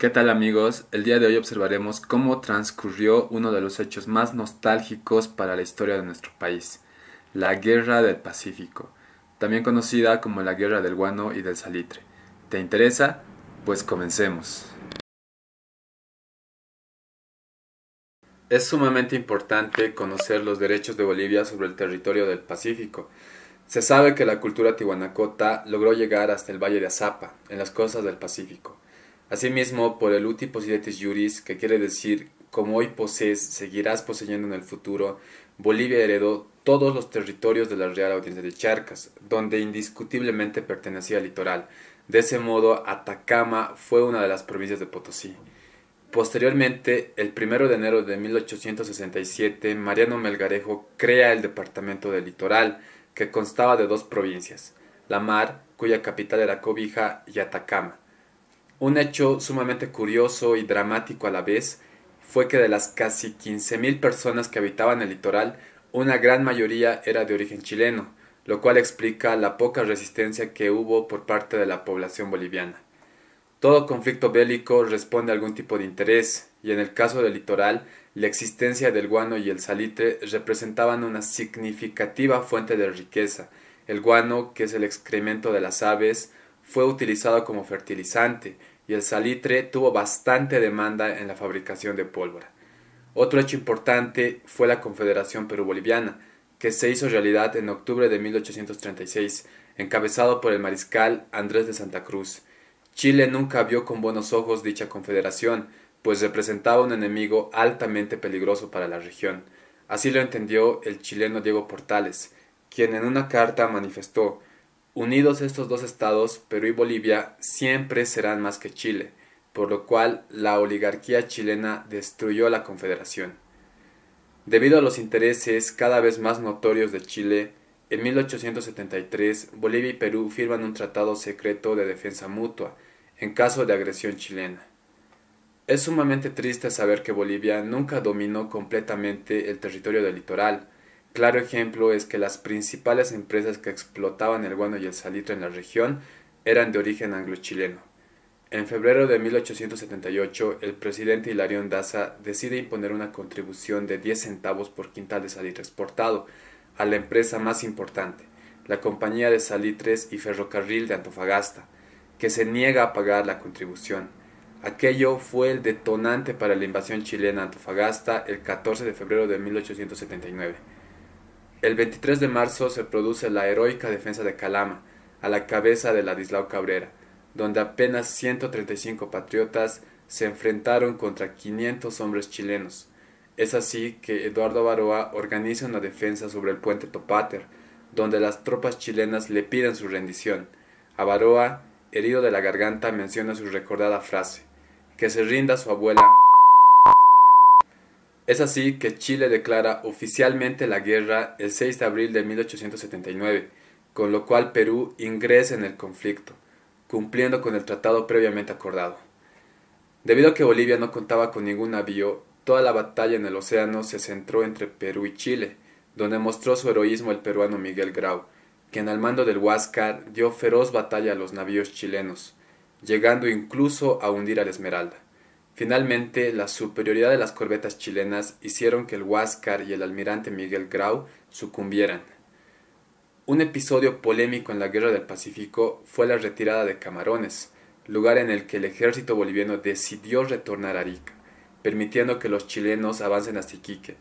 ¿Qué tal amigos? El día de hoy observaremos cómo transcurrió uno de los hechos más nostálgicos para la historia de nuestro país, la Guerra del Pacífico, también conocida como la Guerra del Guano y del Salitre. ¿Te interesa? Pues comencemos. Es sumamente importante conocer los derechos de Bolivia sobre el territorio del Pacífico. Se sabe que la cultura tihuanacota logró llegar hasta el Valle de Azapa, en las costas del Pacífico. Asimismo, por el uti possidetis juris, que quiere decir como hoy posees, seguirás poseyendo en el futuro, Bolivia heredó todos los territorios de la Real Audiencia de Charcas, donde indiscutiblemente pertenecía al litoral. De ese modo, Atacama fue una de las provincias de Potosí. Posteriormente, el 1 de enero de 1867, Mariano Melgarejo crea el Departamento del Litoral, que constaba de dos provincias, La Mar, cuya capital era Cobija, y Atacama. Un hecho sumamente curioso y dramático a la vez fue que de las casi mil personas que habitaban el litoral, una gran mayoría era de origen chileno, lo cual explica la poca resistencia que hubo por parte de la población boliviana. Todo conflicto bélico responde a algún tipo de interés, y en el caso del litoral, la existencia del guano y el salitre representaban una significativa fuente de riqueza. El guano, que es el excremento de las aves, fue utilizado como fertilizante, y el salitre tuvo bastante demanda en la fabricación de pólvora. Otro hecho importante fue la Confederación Perú-Boliviana, que se hizo realidad en octubre de 1836, encabezado por el mariscal Andrés de Santa Cruz. Chile nunca vio con buenos ojos dicha confederación, pues representaba un enemigo altamente peligroso para la región. Así lo entendió el chileno Diego Portales, quien en una carta manifestó Unidos estos dos estados, Perú y Bolivia, siempre serán más que Chile, por lo cual la oligarquía chilena destruyó la Confederación. Debido a los intereses cada vez más notorios de Chile, en 1873 Bolivia y Perú firman un tratado secreto de defensa mutua en caso de agresión chilena. Es sumamente triste saber que Bolivia nunca dominó completamente el territorio del litoral, Claro ejemplo es que las principales empresas que explotaban el guano y el salitre en la región eran de origen anglo-chileno. En febrero de 1878, el presidente Hilarión Daza decide imponer una contribución de 10 centavos por quintal de salitre exportado a la empresa más importante, la Compañía de Salitres y Ferrocarril de Antofagasta, que se niega a pagar la contribución. Aquello fue el detonante para la invasión chilena a Antofagasta el 14 de febrero de 1879. El 23 de marzo se produce la heroica defensa de Calama, a la cabeza de Ladislao Cabrera, donde apenas 135 patriotas se enfrentaron contra 500 hombres chilenos. Es así que Eduardo Baroa organiza una defensa sobre el puente Topater, donde las tropas chilenas le piden su rendición. A Baroa, herido de la garganta, menciona su recordada frase, que se rinda su abuela es así que Chile declara oficialmente la guerra el 6 de abril de 1879, con lo cual Perú ingresa en el conflicto, cumpliendo con el tratado previamente acordado. Debido a que Bolivia no contaba con ningún navío, toda la batalla en el océano se centró entre Perú y Chile, donde mostró su heroísmo el peruano Miguel Grau, quien al mando del Huáscar dio feroz batalla a los navíos chilenos, llegando incluso a hundir al Esmeralda. Finalmente, la superioridad de las corbetas chilenas hicieron que el Huáscar y el almirante Miguel Grau sucumbieran. Un episodio polémico en la Guerra del Pacífico fue la retirada de Camarones, lugar en el que el ejército boliviano decidió retornar a Arica, permitiendo que los chilenos avancen hasta Iquique.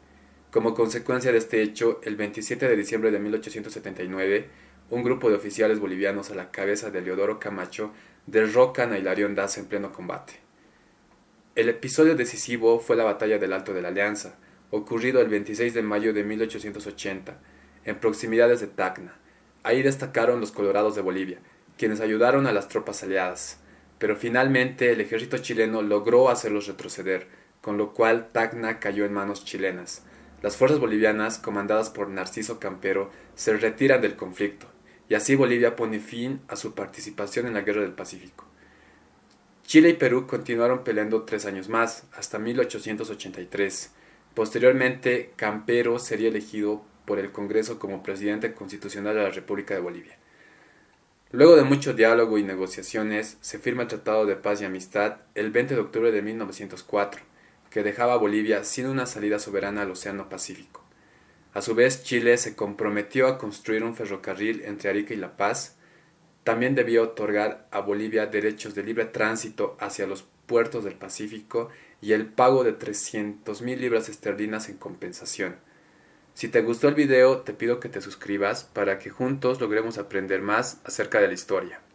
Como consecuencia de este hecho, el 27 de diciembre de 1879, un grupo de oficiales bolivianos a la cabeza de Leodoro Camacho derrocan a Hilarión Daza en pleno combate. El episodio decisivo fue la batalla del Alto de la Alianza, ocurrido el 26 de mayo de 1880, en proximidades de Tacna. Ahí destacaron los colorados de Bolivia, quienes ayudaron a las tropas aliadas, pero finalmente el ejército chileno logró hacerlos retroceder, con lo cual Tacna cayó en manos chilenas. Las fuerzas bolivianas, comandadas por Narciso Campero, se retiran del conflicto, y así Bolivia pone fin a su participación en la Guerra del Pacífico. Chile y Perú continuaron peleando tres años más, hasta 1883. Posteriormente, Campero sería elegido por el Congreso como presidente constitucional de la República de Bolivia. Luego de mucho diálogo y negociaciones, se firma el Tratado de Paz y Amistad el 20 de octubre de 1904, que dejaba a Bolivia sin una salida soberana al Océano Pacífico. A su vez, Chile se comprometió a construir un ferrocarril entre Arica y La Paz, también debió otorgar a Bolivia derechos de libre tránsito hacia los puertos del Pacífico y el pago de mil libras esterlinas en compensación. Si te gustó el video, te pido que te suscribas para que juntos logremos aprender más acerca de la historia.